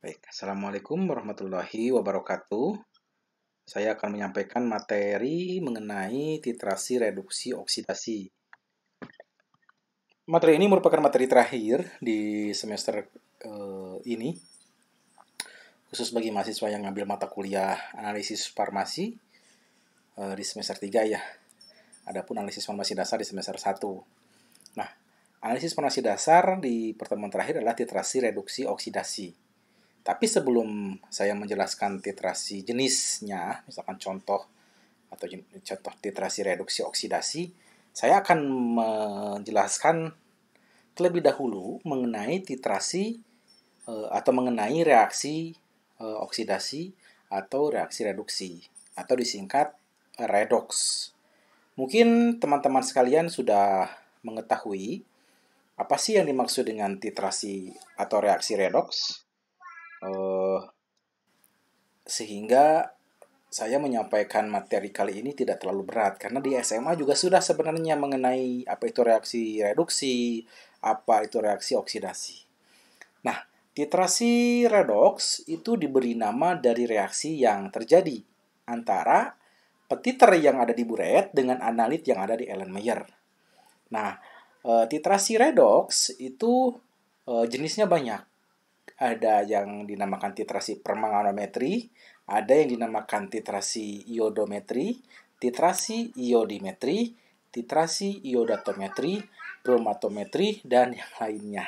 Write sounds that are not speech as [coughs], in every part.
Baik, Assalamualaikum warahmatullahi wabarakatuh. Saya akan menyampaikan materi mengenai titrasi reduksi oksidasi. Materi ini merupakan materi terakhir di semester eh, ini, khusus bagi mahasiswa yang ngambil mata kuliah analisis farmasi eh, di semester 3 ya. Adapun analisis farmasi dasar di semester 1. Nah, analisis farmasi dasar di pertemuan terakhir adalah titrasi reduksi oksidasi tapi sebelum saya menjelaskan titrasi jenisnya, misalkan contoh atau contoh titrasi reduksi oksidasi, saya akan menjelaskan terlebih dahulu mengenai titrasi eh, atau mengenai reaksi eh, oksidasi atau reaksi reduksi atau disingkat redox. Mungkin teman-teman sekalian sudah mengetahui apa sih yang dimaksud dengan titrasi atau reaksi redox? Uh, sehingga saya menyampaikan materi kali ini tidak terlalu berat karena di SMA juga sudah sebenarnya mengenai apa itu reaksi reduksi, apa itu reaksi oksidasi. Nah, titrasi redox itu diberi nama dari reaksi yang terjadi antara petiter yang ada di buret dengan analit yang ada di Erlenmeyer. Nah, eh, titrasi redox itu eh, jenisnya banyak ada yang dinamakan titrasi permanganometri, ada yang dinamakan titrasi iodometri, titrasi iodimetri, titrasi iodatometri, bromatometri, dan yang lainnya.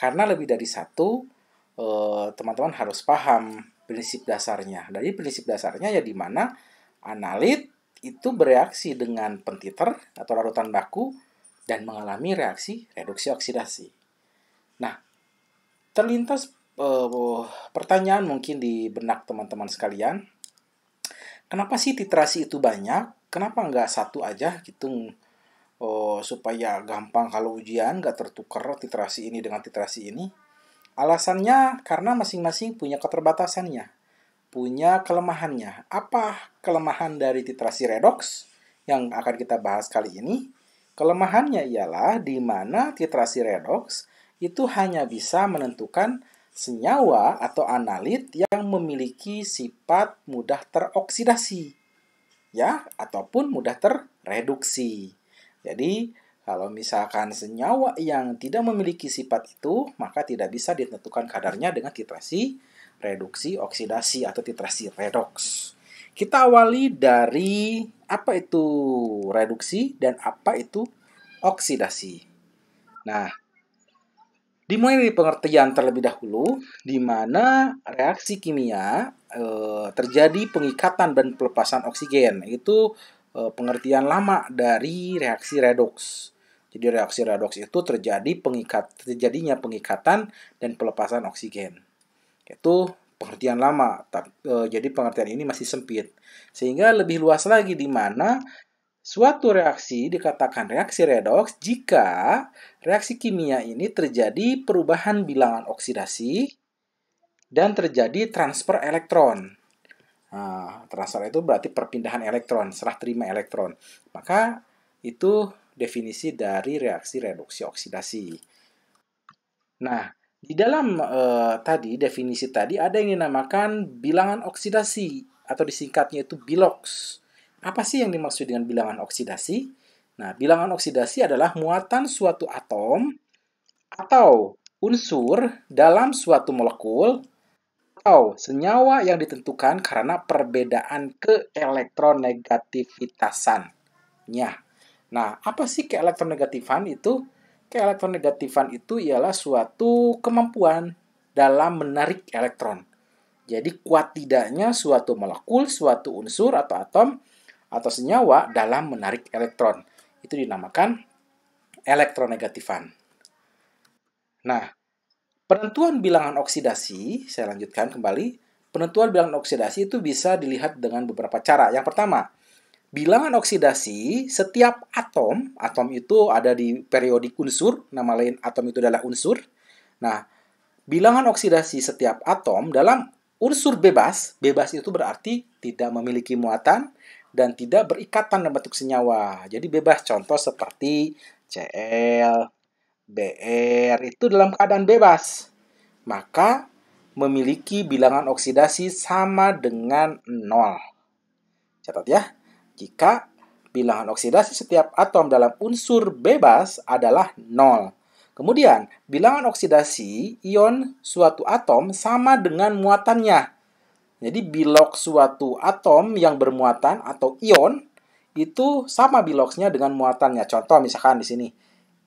Karena lebih dari satu, eh, teman-teman harus paham prinsip dasarnya. Dari prinsip dasarnya ya di mana analit itu bereaksi dengan pentiter atau larutan baku dan mengalami reaksi reduksi oksidasi. Nah, terlintas uh, pertanyaan mungkin di benak teman-teman sekalian. Kenapa sih titrasi itu banyak? Kenapa nggak satu aja gitu uh, supaya gampang kalau ujian nggak tertukar titrasi ini dengan titrasi ini? Alasannya karena masing-masing punya keterbatasannya, punya kelemahannya. Apa kelemahan dari titrasi redox yang akan kita bahas kali ini? Kelemahannya ialah di mana titrasi redox itu hanya bisa menentukan senyawa atau analit yang memiliki sifat mudah teroksidasi ya ataupun mudah terreduksi. Jadi kalau misalkan senyawa yang tidak memiliki sifat itu maka tidak bisa ditentukan kadarnya dengan titrasi reduksi oksidasi atau titrasi redox. Kita awali dari apa itu reduksi dan apa itu oksidasi. Nah, Dimulai dari pengertian terlebih dahulu, di mana reaksi kimia e, terjadi pengikatan dan pelepasan oksigen. Itu e, pengertian lama dari reaksi redoks Jadi reaksi redoks itu terjadi pengikat terjadinya pengikatan dan pelepasan oksigen. Itu pengertian lama. E, jadi pengertian ini masih sempit. Sehingga lebih luas lagi di mana Suatu reaksi dikatakan reaksi redoks jika reaksi kimia ini terjadi perubahan bilangan oksidasi dan terjadi transfer elektron. Nah, transfer itu berarti perpindahan elektron, serah terima elektron. Maka itu definisi dari reaksi reduksi oksidasi. Nah, di dalam eh, tadi definisi tadi ada yang dinamakan bilangan oksidasi atau disingkatnya itu biloks. Apa sih yang dimaksud dengan bilangan oksidasi? Nah, bilangan oksidasi adalah muatan suatu atom atau unsur dalam suatu molekul atau senyawa yang ditentukan karena perbedaan keelektronegativitasannya. Nah, apa sih keelektronegatifan itu? Keelektronegatifan itu ialah suatu kemampuan dalam menarik elektron. Jadi kuat tidaknya suatu molekul, suatu unsur atau atom atau senyawa dalam menarik elektron. Itu dinamakan elektronegatifan. Nah, penentuan bilangan oksidasi, saya lanjutkan kembali. Penentuan bilangan oksidasi itu bisa dilihat dengan beberapa cara. Yang pertama, bilangan oksidasi setiap atom, atom itu ada di periodik unsur, nama lain atom itu adalah unsur. Nah, bilangan oksidasi setiap atom dalam unsur bebas, bebas itu berarti tidak memiliki muatan, dan tidak berikatan dalam bentuk senyawa. Jadi bebas contoh seperti CL, BR itu dalam keadaan bebas. Maka memiliki bilangan oksidasi sama dengan 0. Catat ya. Jika bilangan oksidasi setiap atom dalam unsur bebas adalah 0. Kemudian, bilangan oksidasi ion suatu atom sama dengan muatannya jadi bilok suatu atom yang bermuatan atau ion itu sama biloksnya dengan muatannya. Contoh misalkan di sini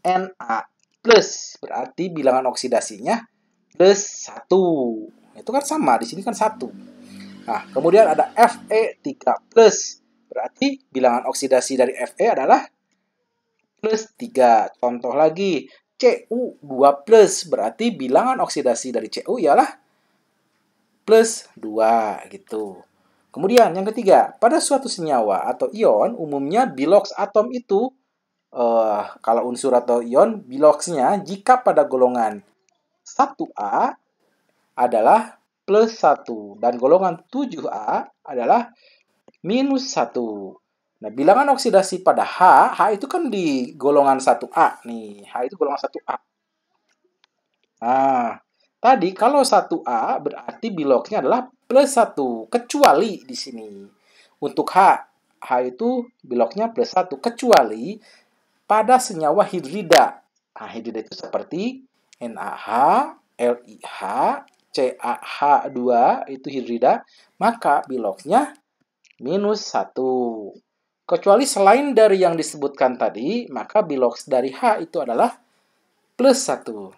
Na plus berarti bilangan oksidasinya plus 1. Itu kan sama, di sini kan 1. Nah, kemudian ada Fe3 plus. Berarti bilangan oksidasi dari Fe adalah plus 3. Contoh lagi, Cu2 plus. Berarti bilangan oksidasi dari Cu ialah plus 2 gitu. Kemudian yang ketiga, pada suatu senyawa atau ion umumnya biloks atom itu uh, kalau unsur atau ion biloksnya jika pada golongan 1A adalah plus 1 dan golongan 7A adalah minus 1. Nah, bilangan oksidasi pada H, H itu kan di golongan 1A nih. H itu golongan 1A. Nah, Tadi kalau 1A berarti biloknya adalah plus 1, kecuali di sini. Untuk H, H itu biloknya plus 1, kecuali pada senyawa hidrida. Nah, hidrida itu seperti NaH, LiH, CaH2 itu hidrida, maka biloknya minus 1. Kecuali selain dari yang disebutkan tadi, maka bilok dari H itu adalah plus 1.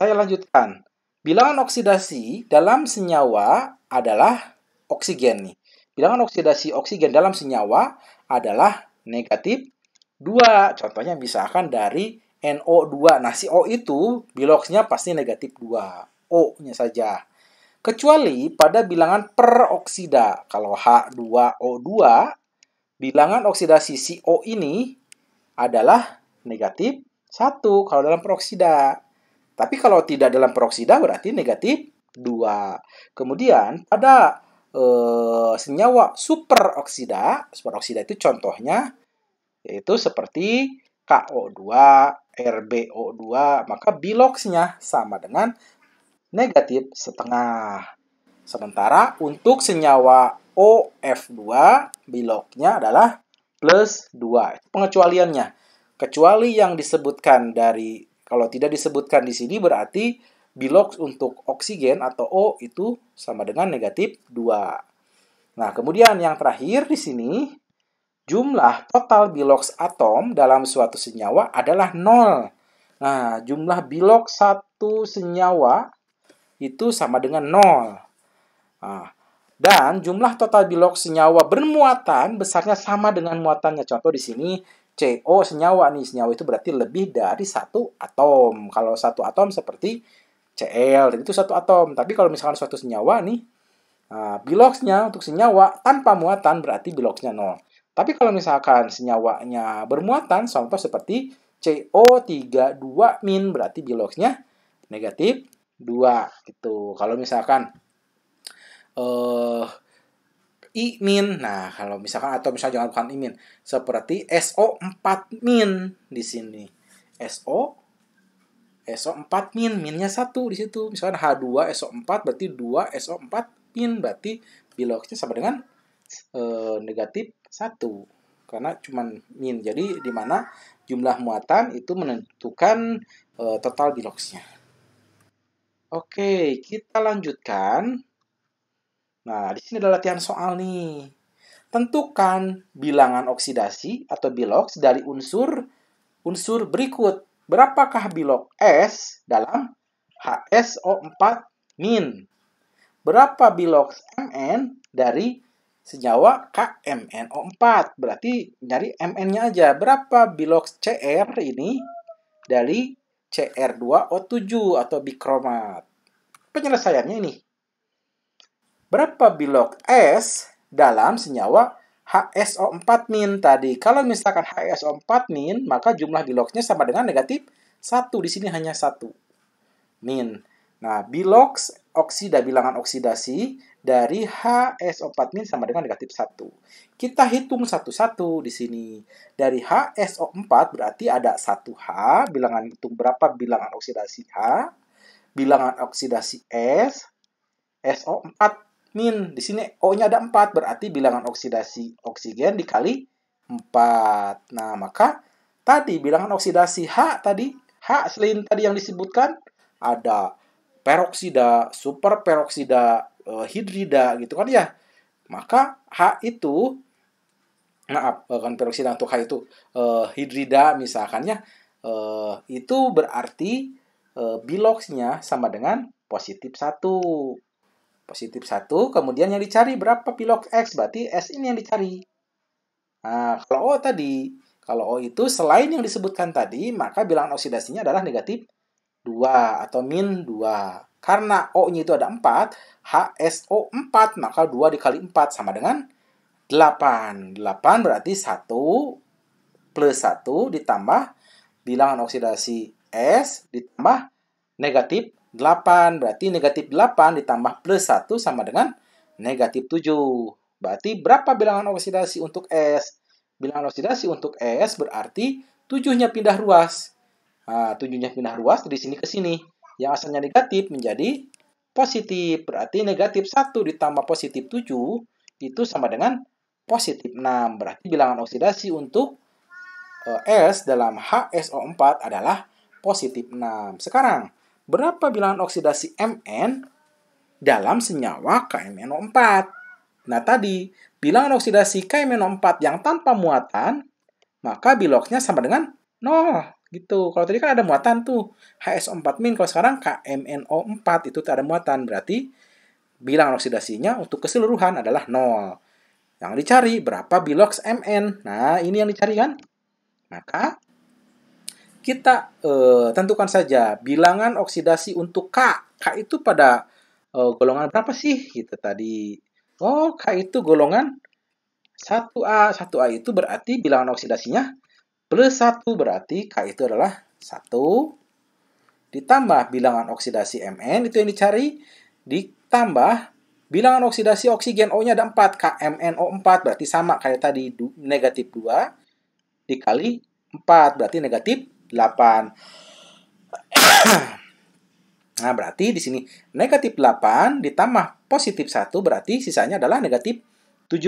Saya lanjutkan. Bilangan oksidasi dalam senyawa adalah oksigen nih. Bilangan oksidasi oksigen dalam senyawa adalah negatif 2. Contohnya misalkan dari NO2. Nah, si O itu biloksnya pasti negatif 2. O-nya saja. Kecuali pada bilangan peroksida. Kalau H2O2, bilangan oksidasi si o ini adalah negatif 1 kalau dalam peroksida. Tapi kalau tidak dalam peroksida berarti negatif 2. Kemudian ada eh, senyawa superoksida. Superoksida itu contohnya yaitu seperti KO2, RBO2, maka biloksnya sama dengan negatif setengah. Sementara untuk senyawa OF2, biloknya adalah plus 2. Pengecualiannya, kecuali yang disebutkan dari kalau tidak disebutkan di sini berarti bilox untuk oksigen atau O itu sama dengan negatif 2. Nah, kemudian yang terakhir di sini, jumlah total biloks atom dalam suatu senyawa adalah 0. Nah, jumlah bilox satu senyawa itu sama dengan 0. Nah, dan jumlah total bilox senyawa bermuatan besarnya sama dengan muatannya. Contoh di sini CO oh, senyawa nih. Senyawa itu berarti lebih dari satu atom. Kalau satu atom seperti Cl, itu satu atom. Tapi kalau misalkan suatu senyawa nih, Nah, biloxnya untuk senyawa tanpa muatan berarti biloxnya nol. Tapi kalau misalkan senyawanya bermuatan, contoh seperti CO32- min berarti biloxnya negatif 2 gitu. Kalau misalkan eh imin. Nah, kalau misalkan atau misalnya jangan bukan imin, seperti SO 4 min di sini. SO SO 4 min, minnya 1 di situ. Misalkan H2 SO 4 berarti 2 SO 4 min berarti biloxnya sama dengan e, negatif 1 karena cuman min. Jadi di mana jumlah muatan itu menentukan e, total biloxnya. Oke, kita lanjutkan. Nah, di sini ada latihan soal nih. Tentukan bilangan oksidasi atau biloks dari unsur unsur berikut. Berapakah bilox S dalam HSO4 min? Berapa biloks Mn dari senyawa KMNO4? Berarti dari Mn-nya aja. Berapa biloks CR ini dari CR2O7 atau bikromat? Penyelesaiannya ini berapa bilok S dalam senyawa HSO4 min tadi. Kalau misalkan HSO4 min, maka jumlah biloknya sama dengan negatif 1. Di sini hanya 1 min. Nah, bilok oksida bilangan oksidasi dari HSO4 min sama dengan negatif 1. Kita hitung satu-satu di sini. Dari HSO4 berarti ada 1H, bilangan hitung berapa bilangan oksidasi H, bilangan oksidasi S, SO4 Min, Di sini O-nya ada 4, berarti bilangan oksidasi oksigen dikali 4. Nah, maka tadi bilangan oksidasi H tadi, H selain tadi yang disebutkan, ada peroksida, superperoksida, eh, hidrida gitu kan ya. Maka H itu maaf eh, kan peroksida untuk H itu eh, hidrida ya, eh, itu berarti eh, biloxnya sama dengan positif satu Positif 1, kemudian yang dicari berapa pi log X, berarti S ini yang dicari. Nah, kalau O tadi, kalau O itu selain yang disebutkan tadi, maka bilangan oksidasinya adalah negatif 2 atau min 2. Karena O-nya itu ada 4, HSO 4, maka 2 dikali 4 sama dengan 8. 8 berarti 1 plus 1 ditambah bilangan oksidasi S ditambah negatif 8. Berarti negatif 8 ditambah plus 1 sama dengan negatif 7. Berarti berapa bilangan oksidasi untuk S? Bilangan oksidasi untuk S berarti 7-nya pindah ruas. Nah, 7-nya pindah ruas dari sini ke sini. Yang asalnya negatif menjadi positif. Berarti negatif 1 ditambah positif 7 itu sama dengan positif 6. Berarti bilangan oksidasi untuk eh, S dalam HSO4 adalah positif 6. Sekarang, berapa bilangan oksidasi Mn dalam senyawa KMNO4. Nah tadi, bilangan oksidasi KMNO4 yang tanpa muatan, maka biloknya sama dengan 0 gitu. Kalau tadi kan ada muatan tuh, HSO4 Kalau sekarang KMNO4 itu tak ada muatan, berarti bilangan oksidasinya untuk keseluruhan adalah 0. Yang dicari berapa biloks Mn? Nah, ini yang dicari kan? Maka kita eh, tentukan saja bilangan oksidasi untuk K. K itu pada eh, golongan berapa sih? Gitu tadi. Oh, K itu golongan 1A. 1A itu berarti bilangan oksidasinya plus 1 berarti K itu adalah 1 ditambah bilangan oksidasi Mn itu yang dicari ditambah bilangan oksidasi oksigen O-nya ada 4 KMnO4 berarti sama kayak tadi negatif 2 dikali 4 berarti negatif 8. [coughs] Nah, berarti di sini negatif 8 ditambah positif 1 berarti sisanya adalah negatif 7.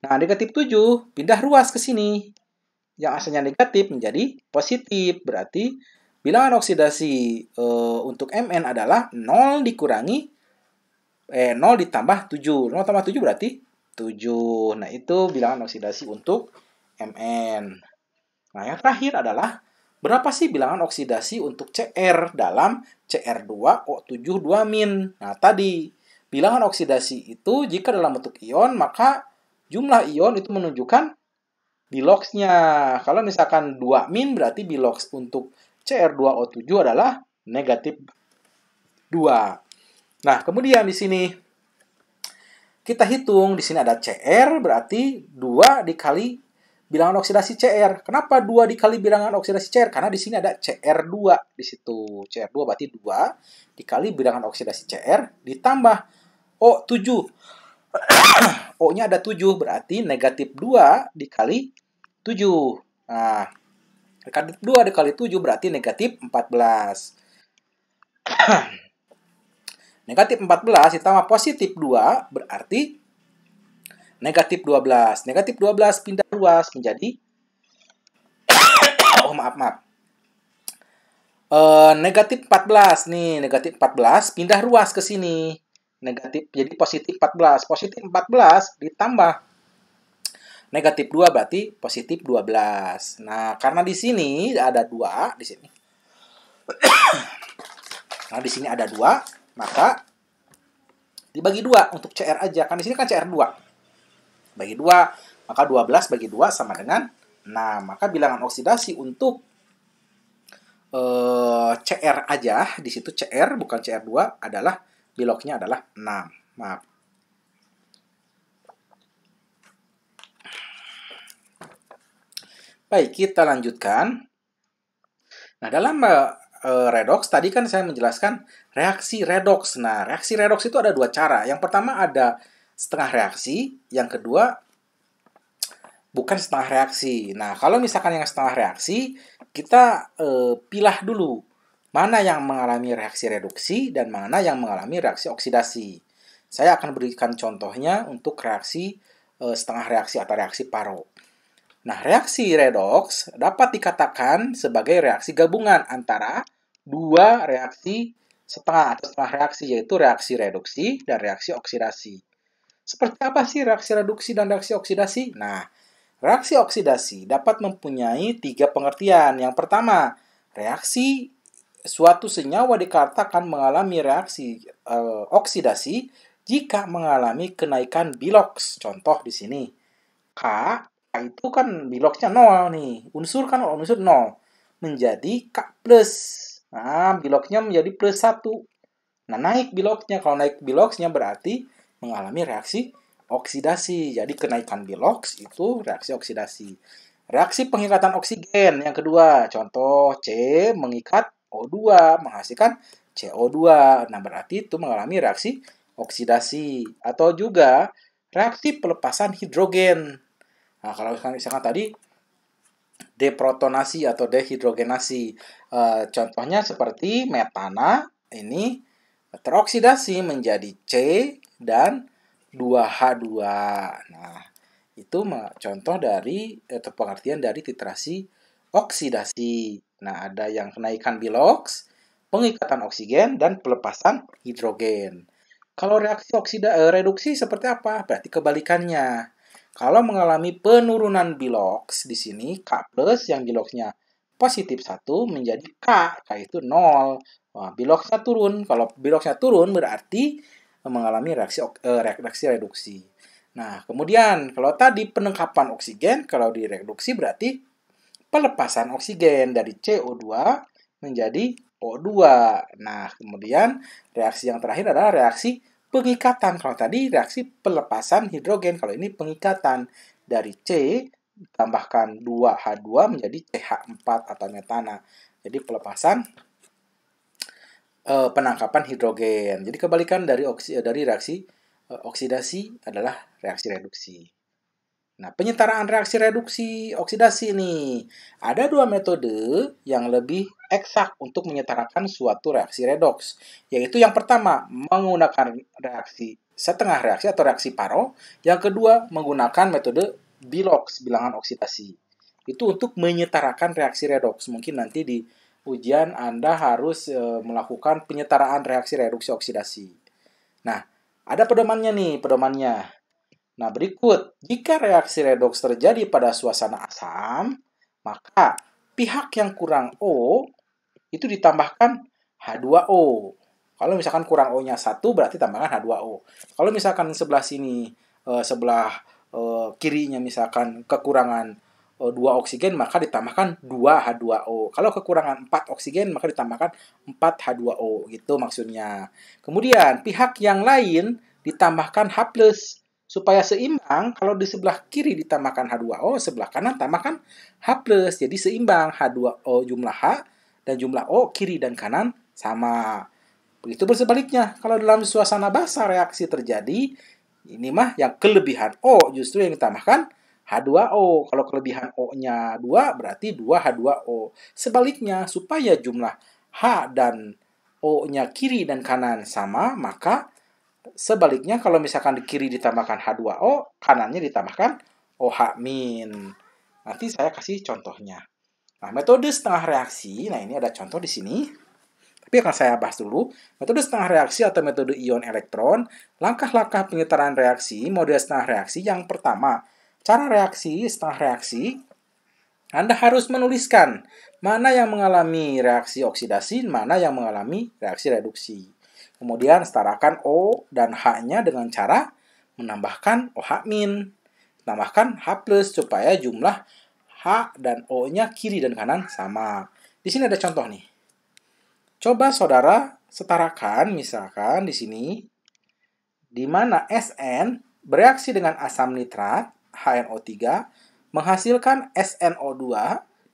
Nah, negatif 7 pindah ruas ke sini. Yang asalnya negatif menjadi positif. Berarti bilangan oksidasi e, untuk Mn adalah 0 dikurangi eh 0 ditambah 7. 0 tambah 7 berarti 7. Nah, itu bilangan oksidasi untuk Mn. Nah, yang terakhir adalah Berapa sih bilangan oksidasi untuk Cr dalam Cr2O72 min? Nah, tadi bilangan oksidasi itu jika dalam bentuk ion, maka jumlah ion itu menunjukkan biloxnya. Kalau misalkan 2 min, berarti bilox untuk Cr2O7 adalah negatif 2. Nah, kemudian di sini kita hitung, di sini ada Cr, berarti 2 dikali bilangan oksidasi Cr. Kenapa 2 dikali bilangan oksidasi Cr? Karena di sini ada Cr2 di situ. Cr2 berarti 2 dikali bilangan oksidasi Cr ditambah O7. [coughs] O-nya ada 7, berarti negatif 2 dikali 7. Nah, negatif 2 dikali 7 berarti negatif 14. [coughs] negatif 14 ditambah positif 2 berarti negatif 12. Negatif 12 pindah luas menjadi [coughs] oh maaf maaf. E, negatif 14 nih, negatif 14 pindah ruas ke sini. Negatif jadi positif 14. Positif 14 ditambah negatif 2 berarti positif 12. Nah, karena di sini ada dua di sini. [coughs] nah, di sini ada dua, maka dibagi dua untuk CR aja. Kan di sini kan CR 2 bagi 2. Maka 12 bagi 2 sama dengan 6. Maka bilangan oksidasi untuk eh, CR aja, di situ CR bukan CR2 adalah biloknya adalah 6. Maaf. Baik, kita lanjutkan. Nah, dalam uh, redox tadi kan saya menjelaskan reaksi redox. Nah, reaksi redox itu ada dua cara. Yang pertama ada setengah reaksi, yang kedua bukan setengah reaksi. Nah, kalau misalkan yang setengah reaksi, kita e, pilah dulu mana yang mengalami reaksi reduksi dan mana yang mengalami reaksi oksidasi. Saya akan berikan contohnya untuk reaksi e, setengah reaksi atau reaksi paro. Nah, reaksi redoks dapat dikatakan sebagai reaksi gabungan antara dua reaksi setengah atau setengah reaksi, yaitu reaksi reduksi dan reaksi oksidasi. Seperti apa sih reaksi reduksi dan reaksi oksidasi? Nah, reaksi oksidasi dapat mempunyai tiga pengertian. Yang pertama, reaksi suatu senyawa dikatakan mengalami reaksi e, oksidasi jika mengalami kenaikan biloks. Contoh di sini, K, K itu kan biloksnya nol nih, unsur kan unsur nol, menjadi K plus. Nah, biloksnya menjadi plus satu. Nah, naik biloksnya. Kalau naik biloksnya berarti mengalami reaksi oksidasi. Jadi kenaikan biloks itu reaksi oksidasi. Reaksi pengikatan oksigen yang kedua, contoh C mengikat O2 menghasilkan CO2. Nah, berarti itu mengalami reaksi oksidasi atau juga reaksi pelepasan hidrogen. Nah, kalau misalkan tadi deprotonasi atau dehidrogenasi. E, contohnya seperti metana ini teroksidasi menjadi C dan 2H2. Nah, itu contoh dari atau eh, pengertian dari titrasi oksidasi. Nah, ada yang kenaikan biloks, pengikatan oksigen, dan pelepasan hidrogen. Kalau reaksi oksida eh, reduksi seperti apa? Berarti kebalikannya. Kalau mengalami penurunan biloks di sini K+ plus yang biloksnya positif 1 menjadi K, K itu 0. Nah, biloksnya turun. Kalau biloksnya turun berarti mengalami reaksi eh, reaksi reduksi. Nah, kemudian kalau tadi penengkapan oksigen, kalau direduksi berarti pelepasan oksigen dari CO2 menjadi O2. Nah, kemudian reaksi yang terakhir adalah reaksi pengikatan. Kalau tadi reaksi pelepasan hidrogen, kalau ini pengikatan dari C tambahkan 2H2 menjadi CH4 atau metana. Jadi pelepasan uh, penangkapan hidrogen. Jadi kebalikan dari oksi, eh, dari reaksi uh, oksidasi adalah reaksi reduksi. Nah, penyetaraan reaksi reduksi oksidasi ini ada dua metode yang lebih eksak untuk menyetarakan suatu reaksi redoks, yaitu yang pertama menggunakan reaksi setengah reaksi atau reaksi paro, yang kedua menggunakan metode bilox bilangan oksidasi. Itu untuk menyetarakan reaksi redoks. Mungkin nanti di ujian Anda harus e, melakukan penyetaraan reaksi reduksi oksidasi. Nah, ada pedomannya nih, pedomannya. Nah, berikut, jika reaksi redoks terjadi pada suasana asam, maka pihak yang kurang O itu ditambahkan H2O. Kalau misalkan kurang O-nya 1, berarti tambahkan H2O. Kalau misalkan sebelah sini, e, sebelah e, kirinya misalkan kekurangan Oh, dua oksigen maka ditambahkan 2 H2O. Kalau kekurangan 4 oksigen maka ditambahkan 4 H2O gitu maksudnya. Kemudian pihak yang lain ditambahkan H+ supaya seimbang kalau di sebelah kiri ditambahkan H2O, sebelah kanan tambahkan H+. Jadi seimbang H2O jumlah H dan jumlah O kiri dan kanan sama. Begitu bersebaliknya, kalau dalam suasana basa reaksi terjadi, ini mah yang kelebihan O justru yang ditambahkan H2O. Kalau kelebihan O-nya 2, berarti 2 H2O. Sebaliknya, supaya jumlah H dan O-nya kiri dan kanan sama, maka sebaliknya kalau misalkan di kiri ditambahkan H2O, kanannya ditambahkan OH-. Nanti saya kasih contohnya. Nah, metode setengah reaksi, nah ini ada contoh di sini. Tapi akan saya bahas dulu, metode setengah reaksi atau metode ion elektron, langkah-langkah penyetaraan reaksi, model setengah reaksi yang pertama, Cara reaksi, setengah reaksi, Anda harus menuliskan mana yang mengalami reaksi oksidasi, mana yang mengalami reaksi reduksi. Kemudian setarakan O dan H-nya dengan cara menambahkan OH-, tambahkan H+, supaya jumlah H dan O-nya kiri dan kanan sama. Di sini ada contoh nih. Coba saudara setarakan misalkan di sini di mana SN bereaksi dengan asam nitrat HNO3 menghasilkan SNO2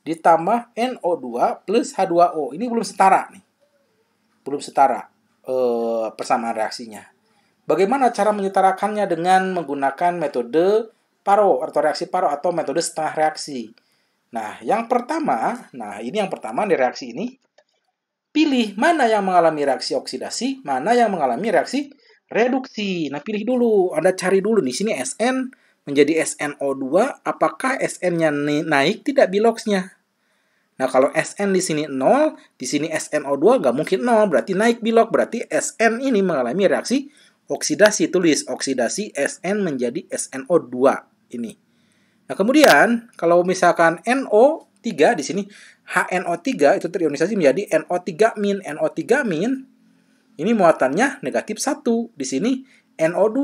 ditambah NO2 plus H2O. Ini belum setara nih. Belum setara eh, persamaan reaksinya. Bagaimana cara menyetarakannya dengan menggunakan metode paro atau reaksi paro atau metode setengah reaksi? Nah, yang pertama, nah ini yang pertama di reaksi ini, pilih mana yang mengalami reaksi oksidasi, mana yang mengalami reaksi reduksi. Nah, pilih dulu, Anda cari dulu di sini SN menjadi SNO2, apakah SN-nya naik tidak biloxnya? Nah, kalau SN di sini 0, di sini SNO2 nggak mungkin 0, berarti naik bilok, berarti SN ini mengalami reaksi oksidasi. Tulis oksidasi SN menjadi SNO2 ini. Nah, kemudian kalau misalkan NO3 di sini HNO3 itu terionisasi menjadi NO3 min, NO3 min. Ini muatannya negatif 1. Di sini NO2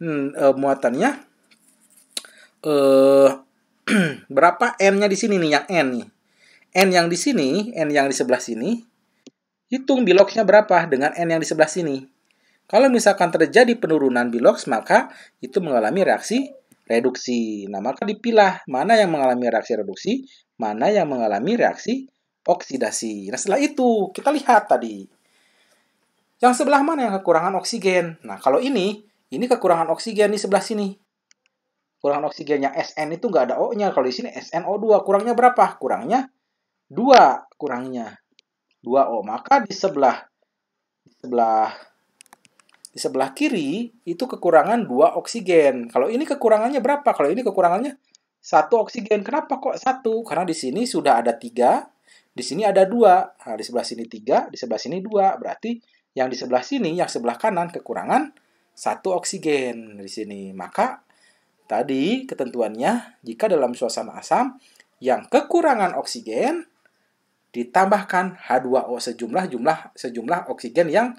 hmm, eh, muatannya uh, [clears throat] berapa n-nya di sini nih yang n nih. N yang di sini, N yang di sebelah sini, hitung biloknya berapa dengan N yang di sebelah sini. Kalau misalkan terjadi penurunan biloks, maka itu mengalami reaksi reduksi. Nah, maka dipilah mana yang mengalami reaksi reduksi, mana yang mengalami reaksi oksidasi. Nah, setelah itu kita lihat tadi. Yang sebelah mana yang kekurangan oksigen? Nah, kalau ini ini kekurangan oksigen di sebelah sini. Kurangan oksigennya SN itu nggak ada O-nya. Kalau di sini SNO2, kurangnya berapa? Kurangnya 2 kurangnya. 2O. Maka di sebelah di sebelah di sebelah kiri itu kekurangan 2 oksigen. Kalau ini kekurangannya berapa? Kalau ini kekurangannya 1 oksigen. Kenapa kok 1? Karena di sini sudah ada 3, di sini ada 2. Nah, di sebelah sini 3, di sebelah sini 2. Berarti yang di sebelah sini, yang sebelah kanan kekurangan satu oksigen di sini. Maka tadi ketentuannya jika dalam suasana asam yang kekurangan oksigen ditambahkan H2O sejumlah jumlah sejumlah oksigen yang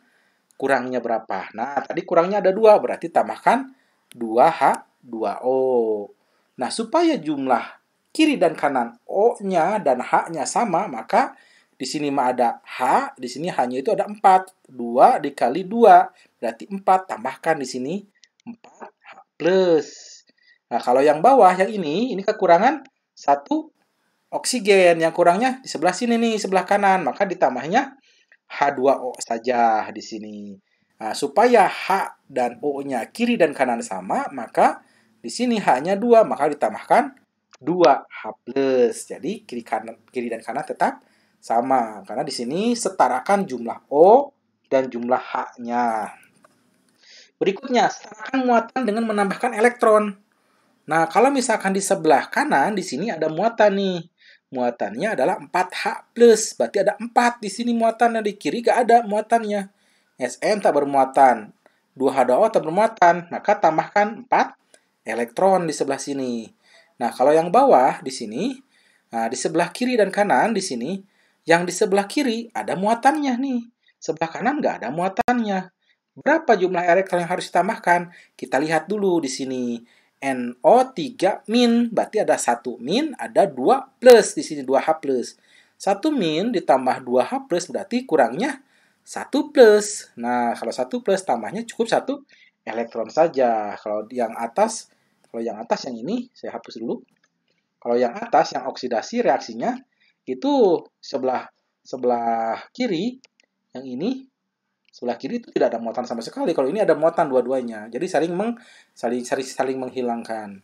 kurangnya berapa. Nah, tadi kurangnya ada dua, berarti tambahkan 2H2O. Nah, supaya jumlah kiri dan kanan O-nya dan H-nya sama, maka di sini mah ada H, di sini hanya itu ada 4. 2 dikali 2. Berarti 4 tambahkan di sini 4 plus. Nah, kalau yang bawah yang ini, ini kekurangan 1 oksigen. Yang kurangnya di sebelah sini nih, sebelah kanan. Maka ditambahnya H2O saja di sini. Nah, supaya H dan O-nya kiri dan kanan sama, maka di sini H-nya 2, maka ditambahkan 2H+. plus Jadi kiri kanan kiri dan kanan tetap sama karena di sini setarakan jumlah O dan jumlah H-nya. Berikutnya, serahkan muatan dengan menambahkan elektron. Nah, kalau misalkan di sebelah kanan, di sini ada muatan nih. Muatannya adalah 4H+, berarti ada 4 di sini muatannya, di kiri gak ada muatannya. Sn tak bermuatan, 2H2O tak bermuatan, maka tambahkan 4 elektron di sebelah sini. Nah, kalau yang bawah di sini, nah, di sebelah kiri dan kanan di sini, yang di sebelah kiri ada muatannya nih. Sebelah kanan nggak ada muatannya. Berapa jumlah elektron yang harus ditambahkan? Kita lihat dulu di sini. NO3 min, berarti ada 1 min, ada 2 plus di sini 2H+. plus. 1 min ditambah 2H+, plus berarti kurangnya 1 plus. Nah, kalau 1 plus tambahnya cukup 1 elektron saja. Kalau yang atas, kalau yang atas yang ini, saya hapus dulu. Kalau yang atas, yang oksidasi reaksinya, itu sebelah sebelah kiri, yang ini sebelah kiri itu tidak ada muatan sama sekali. Kalau ini ada muatan dua-duanya. Jadi saling meng saling, saling menghilangkan.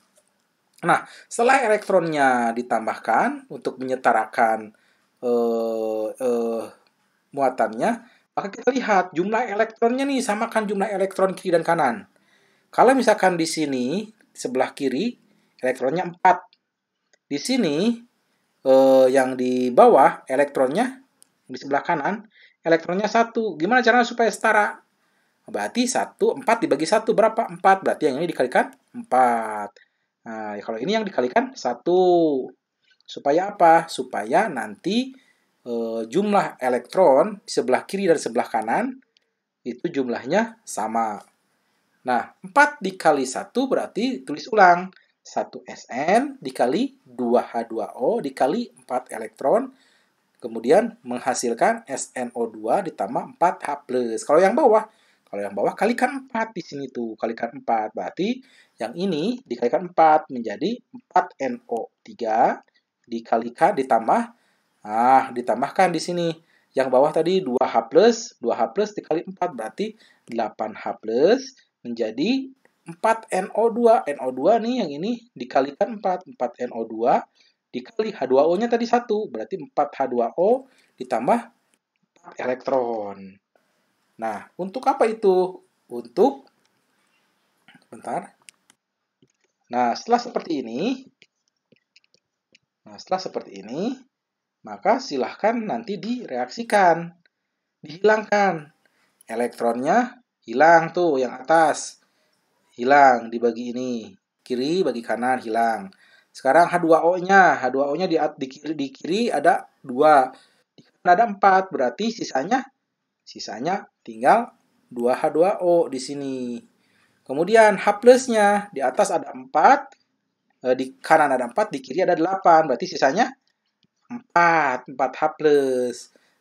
Nah, setelah elektronnya ditambahkan untuk menyetarakan uh, uh, muatannya, maka kita lihat jumlah elektronnya nih samakan jumlah elektron kiri dan kanan. Kalau misalkan di sini sebelah kiri elektronnya 4. Di sini eh, yang di bawah elektronnya di sebelah kanan elektronnya satu. Gimana caranya supaya setara? Berarti 1, 4 dibagi 1 berapa? 4. Berarti yang ini dikalikan 4. Nah, ya kalau ini yang dikalikan 1. Supaya apa? Supaya nanti e, jumlah elektron di sebelah kiri dan sebelah kanan itu jumlahnya sama. Nah, 4 dikali 1 berarti tulis ulang. 1 SN dikali 2H2O dikali 4 elektron kemudian menghasilkan SNO2 ditambah 4H+. Kalau yang bawah, kalau yang bawah kalikan 4 di sini tuh, kalikan 4. Berarti yang ini dikalikan 4 menjadi 4NO3 dikalikan ditambah ah ditambahkan di sini. Yang bawah tadi 2H+, 2H+ dikali 4 berarti 8H+ menjadi 4NO2. NO2 nih yang ini dikalikan 4, 4NO2 dikali H2O-nya tadi satu, berarti 4 H2O ditambah 4 elektron. Nah, untuk apa itu? Untuk bentar. Nah, setelah seperti ini Nah, setelah seperti ini, maka silahkan nanti direaksikan. Dihilangkan. Elektronnya hilang tuh yang atas. Hilang dibagi ini. Kiri bagi kanan hilang. Sekarang H2O-nya, H2O-nya di, di, kiri, di kiri ada 2. di kanan ada 4, berarti sisanya sisanya tinggal 2 H2O di sini. Kemudian H plusnya di atas ada 4, e, di kanan ada 4, di kiri ada 8, berarti sisanya 4, 4 H plus.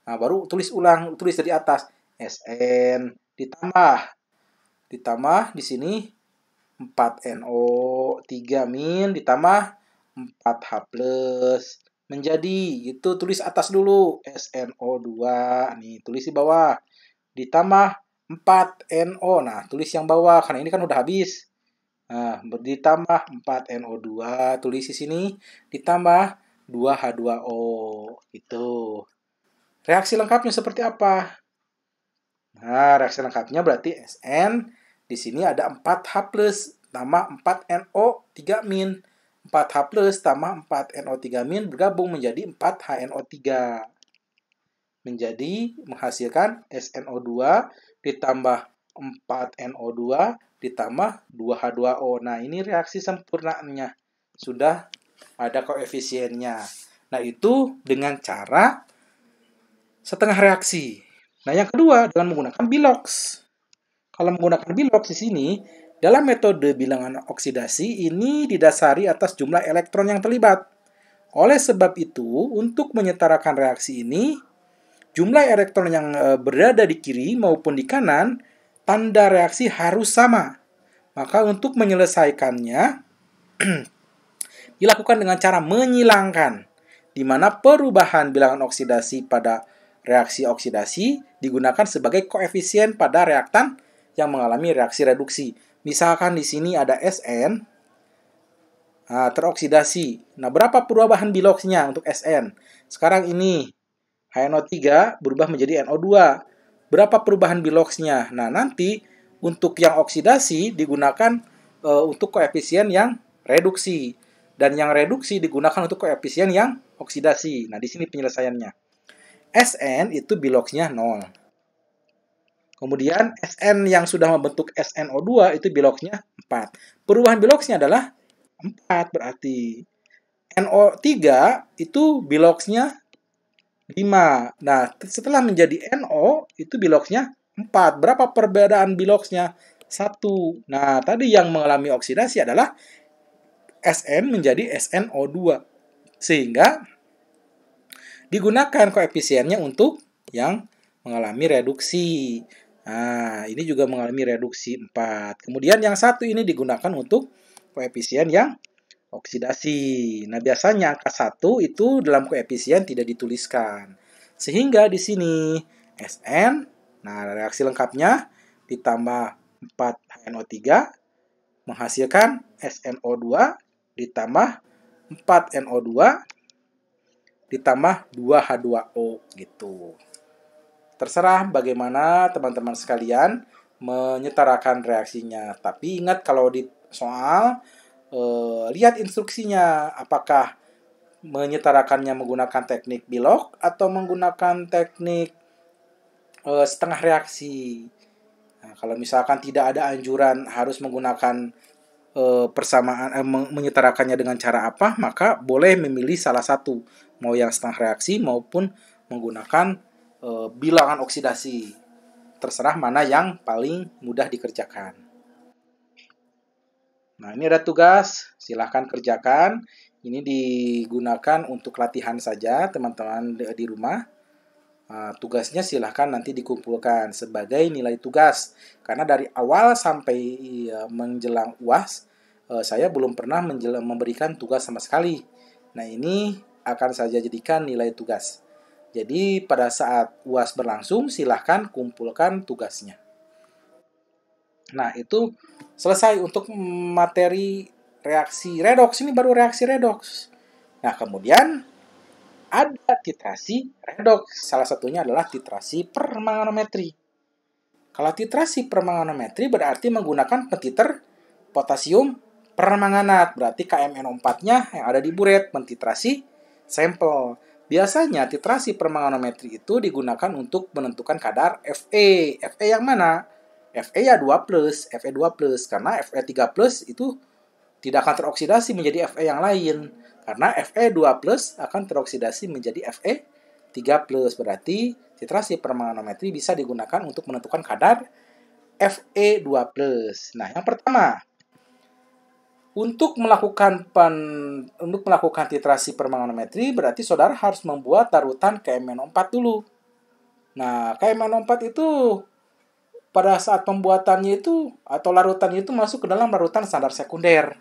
Nah, baru tulis ulang, tulis dari atas. SN ditambah, ditambah di sini 4NO, 3 min, ditambah 4H+, menjadi, itu tulis atas dulu, SNO2, nih, tulis di bawah, ditambah 4NO, nah, tulis yang bawah, karena ini kan udah habis, nah, ditambah 4NO2, tulis di sini, ditambah 2H2O, itu. Reaksi lengkapnya seperti apa? Nah, reaksi lengkapnya berarti SN, di sini ada 4H+, tambah 4NO, 3 min, 4H plus tambah 4 NO3 min bergabung menjadi 4 HNO3. Menjadi menghasilkan SNO2 ditambah 4 NO2 ditambah 2H2O. Nah, ini reaksi sempurnanya Sudah ada koefisiennya. Nah, itu dengan cara setengah reaksi. Nah, yang kedua dengan menggunakan bilox. Kalau menggunakan bilox di sini, dalam metode bilangan oksidasi ini didasari atas jumlah elektron yang terlibat. Oleh sebab itu, untuk menyetarakan reaksi ini, jumlah elektron yang e, berada di kiri maupun di kanan, tanda reaksi harus sama. Maka untuk menyelesaikannya, [clears throat] dilakukan dengan cara menyilangkan, di mana perubahan bilangan oksidasi pada reaksi oksidasi digunakan sebagai koefisien pada reaktan yang mengalami reaksi reduksi. Misalkan di sini ada SN nah, teroksidasi. Nah, berapa perubahan biloksnya untuk SN? Sekarang ini HNO3 berubah menjadi NO2. Berapa perubahan biloksnya? Nah, nanti untuk yang oksidasi digunakan e, untuk koefisien yang reduksi dan yang reduksi digunakan untuk koefisien yang oksidasi. Nah, di sini penyelesaiannya. SN itu biloksnya 0. Kemudian SN yang sudah membentuk SNO2 itu biloksnya 4. Perubahan biloksnya adalah 4 berarti. NO3 itu biloksnya 5. Nah, setelah menjadi NO itu biloksnya 4. Berapa perbedaan biloksnya? 1. Nah, tadi yang mengalami oksidasi adalah SN menjadi SNO2. Sehingga digunakan koefisiennya untuk yang mengalami reduksi. Nah, ini juga mengalami reduksi 4. Kemudian yang satu ini digunakan untuk koefisien yang oksidasi. Nah, biasanya angka 1 itu dalam koefisien tidak dituliskan. Sehingga di sini Sn, nah reaksi lengkapnya ditambah 4HNO3 menghasilkan SNO2 ditambah 4NO2 ditambah 2H2O gitu. Terserah bagaimana teman-teman sekalian menyetarakan reaksinya. Tapi ingat kalau di soal eh, lihat instruksinya apakah menyetarakannya menggunakan teknik bilok atau menggunakan teknik eh, setengah reaksi. Nah, kalau misalkan tidak ada anjuran harus menggunakan eh, persamaan eh, menyetarakannya dengan cara apa, maka boleh memilih salah satu, mau yang setengah reaksi maupun menggunakan e, bilangan oksidasi. Terserah mana yang paling mudah dikerjakan. Nah, ini ada tugas, silahkan kerjakan. Ini digunakan untuk latihan saja, teman-teman di rumah. Ah, tugasnya silahkan nanti dikumpulkan sebagai nilai tugas. Karena dari awal sampai iya, menjelang UAS, eh, saya belum pernah memberikan tugas sama sekali. Nah, ini akan saya jadikan nilai tugas. Jadi pada saat UAS berlangsung silahkan kumpulkan tugasnya. Nah itu selesai untuk materi reaksi redox. Ini baru reaksi redox. Nah kemudian ada titrasi redox. Salah satunya adalah titrasi permanganometri. Kalau titrasi permanganometri berarti menggunakan pentiter potasium permanganat. Berarti kmn 4 nya yang ada di buret mentitrasi sampel. Biasanya titrasi permanganometri itu digunakan untuk menentukan kadar Fe. Fe yang mana? Fe ya 2 plus, Fe 2 plus, karena Fe 3 plus itu tidak akan teroksidasi menjadi Fe yang lain. Karena Fe 2 plus akan teroksidasi menjadi Fe 3 plus. Berarti titrasi permanganometri bisa digunakan untuk menentukan kadar Fe2+. Nah, yang pertama, untuk melakukan pen, untuk melakukan titrasi permanganometri berarti saudara harus membuat larutan KMN4 dulu. Nah, KMN4 itu pada saat pembuatannya itu atau larutannya itu masuk ke dalam larutan standar sekunder.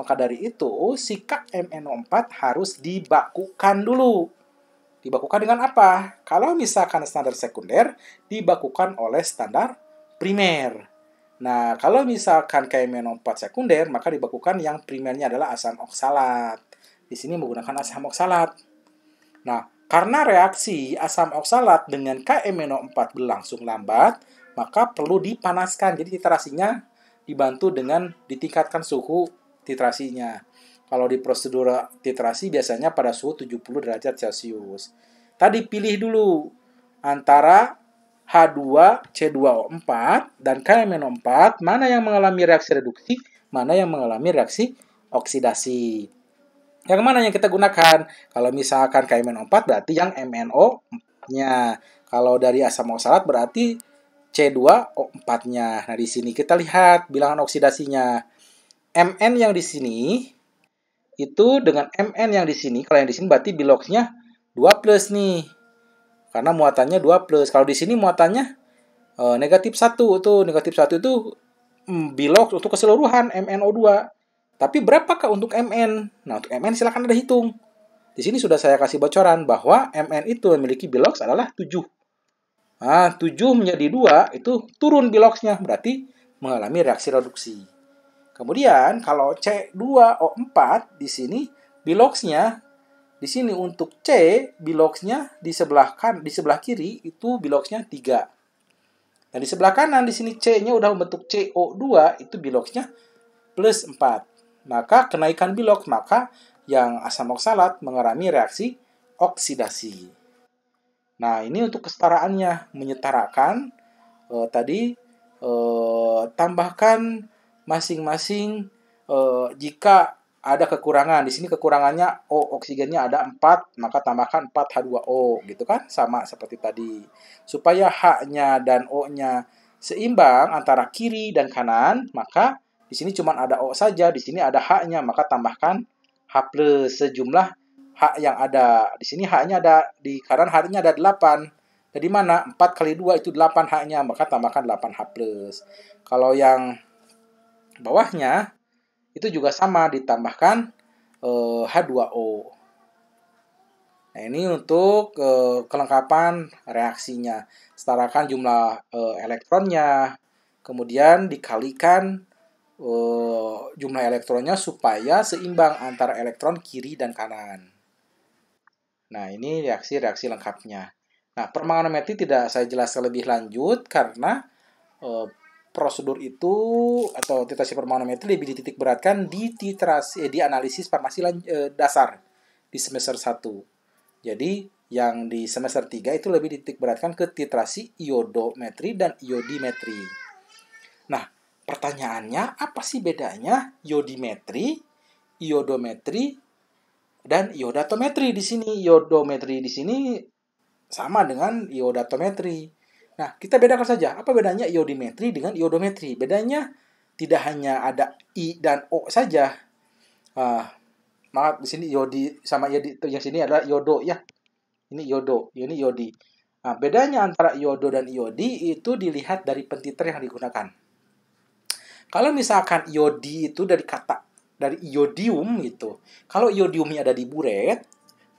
Maka dari itu, sikap MNO4 harus dibakukan dulu. Dibakukan dengan apa? Kalau misalkan standar sekunder, dibakukan oleh standar primer. Nah, kalau misalkan KMnO4 sekunder, maka dibakukan yang primernya adalah asam oksalat. Di sini menggunakan asam oksalat. Nah, karena reaksi asam oksalat dengan KMNO4 berlangsung lambat, maka perlu dipanaskan. Jadi titrasinya dibantu dengan ditingkatkan suhu titrasinya. Kalau di prosedur titrasi biasanya pada suhu 70 derajat Celcius. Tadi pilih dulu antara H2C2O4 dan KMNO4 mana yang mengalami reaksi reduksi, mana yang mengalami reaksi oksidasi. Yang mana yang kita gunakan? Kalau misalkan KMNO4 berarti yang mno nya Kalau dari asam oksalat berarti C2O4-nya. Nah, di sini kita lihat bilangan oksidasinya. MN yang di sini itu dengan MN yang di sini, kalau yang di sini berarti biloksnya 2 plus nih karena muatannya 2 plus. Kalau di sini muatannya e, negatif 1 itu negatif 1 itu mm, bilok untuk keseluruhan MnO2. Tapi berapakah untuk Mn? Nah, untuk Mn silahkan ada hitung. Di sini sudah saya kasih bocoran bahwa Mn itu memiliki biloks adalah 7. Nah, 7 menjadi 2 itu turun biloksnya berarti mengalami reaksi reduksi. Kemudian kalau C2O4 di sini biloksnya di sini untuk C, biloxnya di sebelah kan, di sebelah kiri itu biloxnya 3. Nah, di sebelah kanan di sini C-nya udah membentuk CO2, itu biloxnya plus 4. Maka kenaikan bilox, maka yang asam oksalat mengalami reaksi oksidasi. Nah, ini untuk kesetaraannya menyetarakan eh, tadi eh, tambahkan masing-masing eh, jika ada kekurangan. Di sini kekurangannya O oksigennya ada 4, maka tambahkan 4 H2O gitu kan. Sama seperti tadi. Supaya H-nya dan O-nya seimbang antara kiri dan kanan, maka di sini cuma ada O saja, di sini ada H-nya, maka tambahkan H plus sejumlah H yang ada. Di sini H-nya ada, di kanan H-nya ada 8. Jadi mana? 4 kali 2 itu 8 H-nya, maka tambahkan 8 H plus. Kalau yang bawahnya, itu juga sama ditambahkan eh, H2O. Nah, ini untuk eh, kelengkapan reaksinya. Setarakan jumlah eh, elektronnya, kemudian dikalikan eh, jumlah elektronnya supaya seimbang antara elektron kiri dan kanan. Nah, ini reaksi-reaksi lengkapnya. Nah, permanganometri tidak saya jelaskan lebih lanjut karena eh, prosedur itu atau titrasi permanometri lebih dititik beratkan di titrasi eh, di analisis farmasi eh, dasar di semester 1. Jadi yang di semester 3 itu lebih dititik beratkan ke titrasi iodometri dan iodimetri. Nah, pertanyaannya apa sih bedanya iodimetri, iodometri dan iodatometri di sini. Iodometri di sini sama dengan iodatometri. Nah, kita bedakan saja. Apa bedanya iodimetri dengan iodometri? Bedanya tidak hanya ada I dan O saja. Uh, maaf, di sini iodi sama iodi. Yang sini adalah iodo ya. Ini iodo, ini iodi. Nah, bedanya antara iodo dan iodi itu dilihat dari pentiter yang digunakan. Kalau misalkan iodi itu dari kata dari iodium gitu. Kalau iodiumnya ada di buret,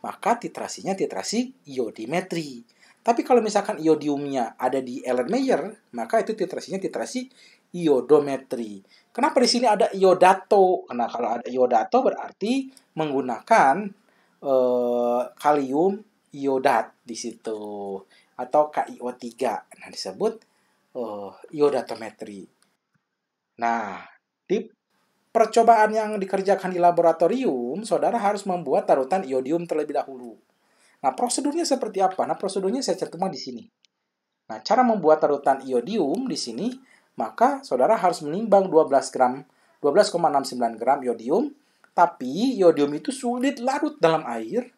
maka titrasinya titrasi iodimetri. Tapi kalau misalkan iodiumnya ada di mayor, maka itu titrasinya titrasi iodometri. Kenapa di sini ada iodato? Karena kalau ada iodato berarti menggunakan eh, kalium iodat di situ atau KiO3. Nah, disebut eh, iodatometri. Nah, di percobaan yang dikerjakan di laboratorium, saudara harus membuat tarutan iodium terlebih dahulu. Nah, prosedurnya seperti apa? Nah, prosedurnya saya ceritakan di sini. Nah, cara membuat larutan iodium di sini, maka saudara harus menimbang 12 gram, 12,69 gram iodium, tapi iodium itu sulit larut dalam air.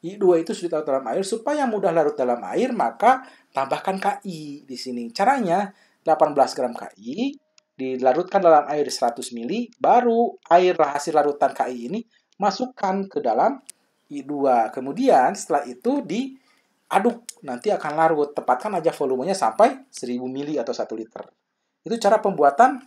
I2 itu sulit larut dalam air. Supaya mudah larut dalam air, maka tambahkan KI di sini. Caranya, 18 gram KI dilarutkan dalam air 100 ml, baru air hasil larutan KI ini masukkan ke dalam I2. Kemudian setelah itu diaduk. Nanti akan larut. Tepatkan aja volumenya sampai 1000 mili atau 1 liter. Itu cara pembuatan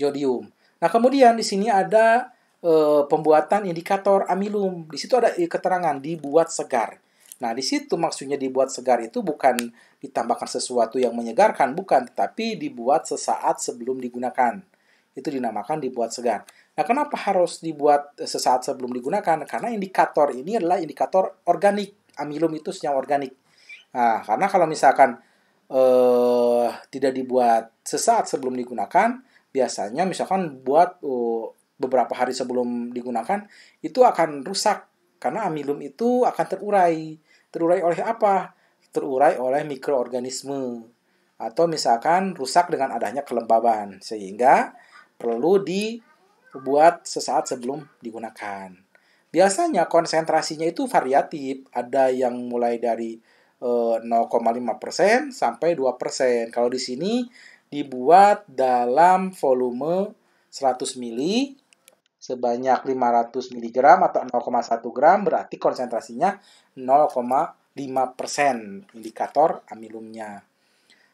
jodium Nah, kemudian di sini ada e, pembuatan indikator amilum. Di situ ada eh, keterangan dibuat segar. Nah, di situ maksudnya dibuat segar itu bukan ditambahkan sesuatu yang menyegarkan, bukan, tetapi dibuat sesaat sebelum digunakan. Itu dinamakan dibuat segar. Nah, kenapa harus dibuat sesaat sebelum digunakan? Karena indikator ini adalah indikator organik. Amilum itu senyawa organik. Nah, karena kalau misalkan eh, tidak dibuat sesaat sebelum digunakan, biasanya misalkan buat eh, beberapa hari sebelum digunakan, itu akan rusak. Karena amilum itu akan terurai. Terurai oleh apa? Terurai oleh mikroorganisme. Atau misalkan rusak dengan adanya kelembaban. Sehingga perlu di buat sesaat sebelum digunakan. Biasanya konsentrasinya itu variatif, ada yang mulai dari e, eh, 0,5% sampai 2%. Kalau di sini dibuat dalam volume 100 ml sebanyak 500 mg atau 0,1 gram berarti konsentrasinya 0,5% indikator amilumnya.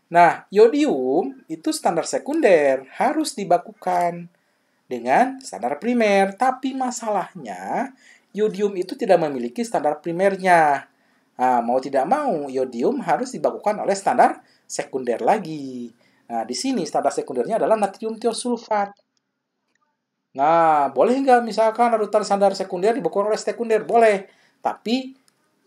Nah, yodium itu standar sekunder, harus dibakukan dengan standar primer. Tapi masalahnya yodium itu tidak memiliki standar primernya. Nah, mau tidak mau yodium harus dibakukan oleh standar sekunder lagi. Nah, di sini standar sekundernya adalah natrium tiosulfat. Nah, boleh nggak misalkan larutan standar sekunder dibakukan oleh sekunder? Boleh. Tapi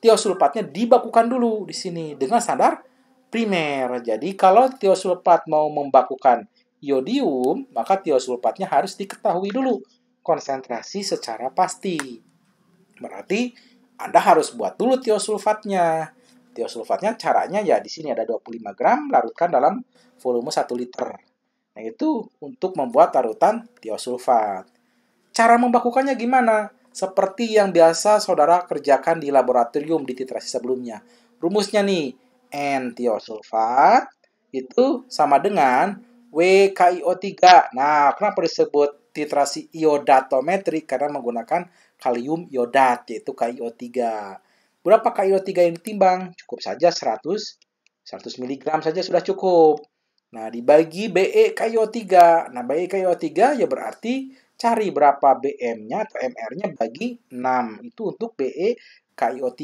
tiosulfatnya dibakukan dulu di sini dengan standar primer. Jadi kalau tiosulfat mau membakukan Yodium, maka tiosulfatnya harus diketahui dulu konsentrasi secara pasti. Berarti Anda harus buat dulu tiosulfatnya. Tiosulfatnya caranya ya di sini ada 25 gram larutkan dalam volume 1 liter. Nah, itu untuk membuat larutan tiosulfat. Cara membakukannya gimana? Seperti yang biasa saudara kerjakan di laboratorium di titrasi sebelumnya. Rumusnya nih, N tiosulfat itu sama dengan WKIO3. Nah, kenapa disebut titrasi iodatometri? Karena menggunakan kalium iodat, yaitu KIO3. Berapa KIO3 yang ditimbang? Cukup saja 100, 100 mg saja sudah cukup. Nah, dibagi BE KIO3. Nah, BE KIO3 ya berarti cari berapa BM-nya atau MR-nya bagi 6. Itu untuk BE KIO3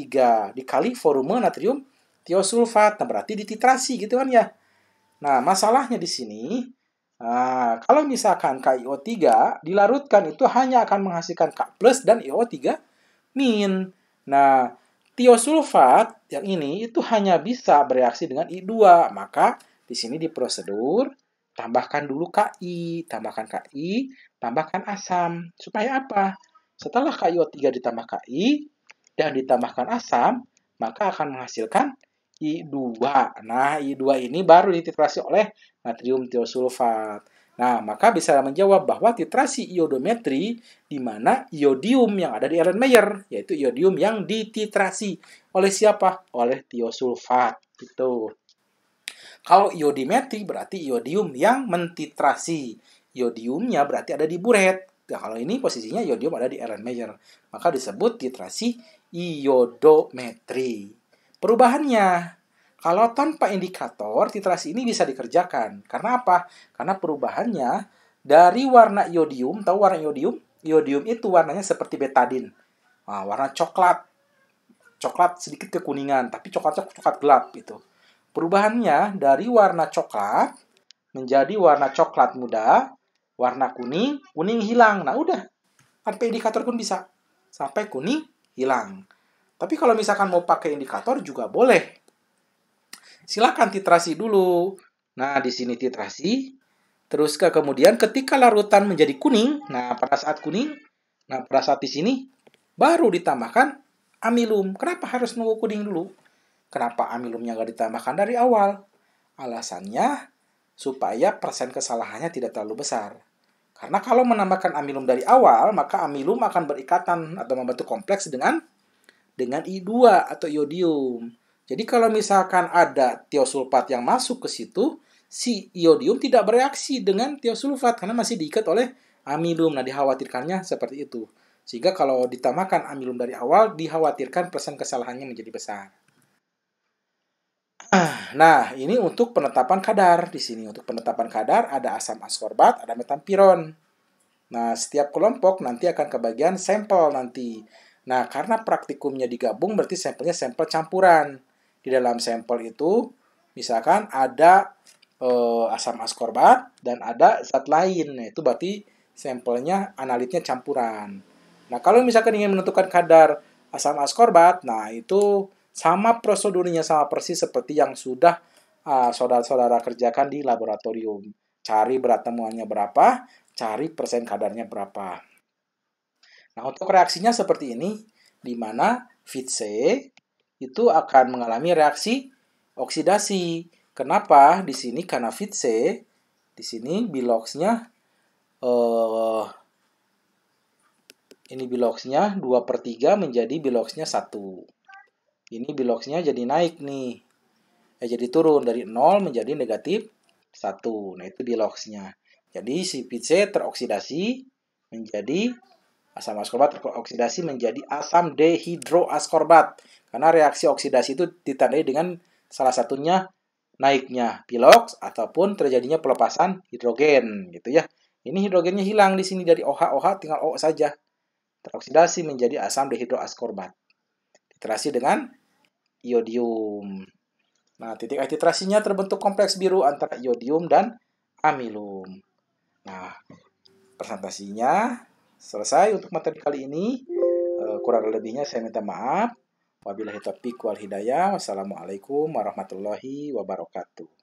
dikali volume natrium tiosulfat. Nah, berarti dititrasi gitu kan ya. Nah, masalahnya di sini, nah, kalau misalkan KiO3 dilarutkan itu hanya akan menghasilkan K dan IO3 min. Nah, tiosulfat yang ini itu hanya bisa bereaksi dengan I2. Maka di sini di prosedur tambahkan dulu KI, tambahkan KI, tambahkan asam. Supaya apa? Setelah KiO3 ditambah KI dan ditambahkan asam, maka akan menghasilkan I2. Nah, I2 ini baru dititrasi oleh natrium tiosulfat. Nah, maka bisa menjawab bahwa titrasi iodometri di mana iodium yang ada di Erlenmeyer, yaitu iodium yang dititrasi oleh siapa? Oleh tiosulfat. Gitu. Kalau iodimetri berarti iodium yang mentitrasi. Iodiumnya berarti ada di buret. Nah, kalau ini posisinya iodium ada di Erlenmeyer, maka disebut titrasi iodometri perubahannya. Kalau tanpa indikator, titrasi ini bisa dikerjakan. Karena apa? Karena perubahannya dari warna yodium tahu warna yodium yodium itu warnanya seperti betadin. Nah, warna coklat. Coklat sedikit kekuningan, tapi coklatnya coklat gelap gitu. Perubahannya dari warna coklat menjadi warna coklat muda, warna kuning, kuning hilang. Nah, udah. Tanpa indikator pun bisa. Sampai kuning hilang. Tapi kalau misalkan mau pakai indikator juga boleh. Silakan titrasi dulu. Nah, di sini titrasi. Terus ke kemudian ketika larutan menjadi kuning, nah pada saat kuning, nah pada saat di sini baru ditambahkan amilum. Kenapa harus nunggu kuning dulu? Kenapa amilumnya nggak ditambahkan dari awal? Alasannya supaya persen kesalahannya tidak terlalu besar. Karena kalau menambahkan amilum dari awal, maka amilum akan berikatan atau membentuk kompleks dengan dengan I2 atau iodium. Jadi kalau misalkan ada tiosulfat yang masuk ke situ, si iodium tidak bereaksi dengan tiosulfat karena masih diikat oleh amilum. Nah, dikhawatirkannya seperti itu. Sehingga kalau ditambahkan amilum dari awal, dikhawatirkan persen kesalahannya menjadi besar. [clears throat] Nah, ini untuk penetapan kadar. Di sini untuk penetapan kadar ada asam askorbat, ada metampiron. Nah, setiap kelompok nanti akan kebagian sampel nanti. Nah, karena praktikumnya digabung berarti sampelnya sampel campuran. Di dalam sampel itu misalkan ada e, asam askorbat dan ada zat lain. Nah, itu berarti sampelnya analitnya campuran. Nah, kalau misalkan ingin menentukan kadar asam askorbat, nah itu sama prosedurnya sama persis seperti yang sudah ah, saudara-saudara kerjakan di laboratorium. Cari berat temuannya berapa, cari persen kadarnya berapa. Nah, untuk reaksinya seperti ini, di mana fit C itu akan mengalami reaksi oksidasi. Kenapa? Di sini karena fit C, di sini biloxnya eh, ini biloxnya 2 per 3 menjadi biloxnya 1. Ini biloxnya jadi naik nih. Eh, jadi turun dari 0 menjadi negatif 1. Nah, itu biloxnya. Jadi si fit C teroksidasi menjadi Asam askorbat teroksidasi menjadi asam dehidroaskorbat. Karena reaksi oksidasi itu ditandai dengan salah satunya naiknya piloks ataupun terjadinya pelepasan hidrogen gitu ya. Ini hidrogennya hilang di sini dari OH-OH tinggal O saja. Teroksidasi menjadi asam dehidroaskorbat. Titrasi dengan iodium. Nah, titik titrasinya terbentuk kompleks biru antara iodium dan amilum. Nah, presentasinya Selesai untuk materi kali ini. Eh, kurang lebihnya saya minta maaf. Wabillahi taufiq wal hidayah. Wassalamualaikum warahmatullahi wabarakatuh.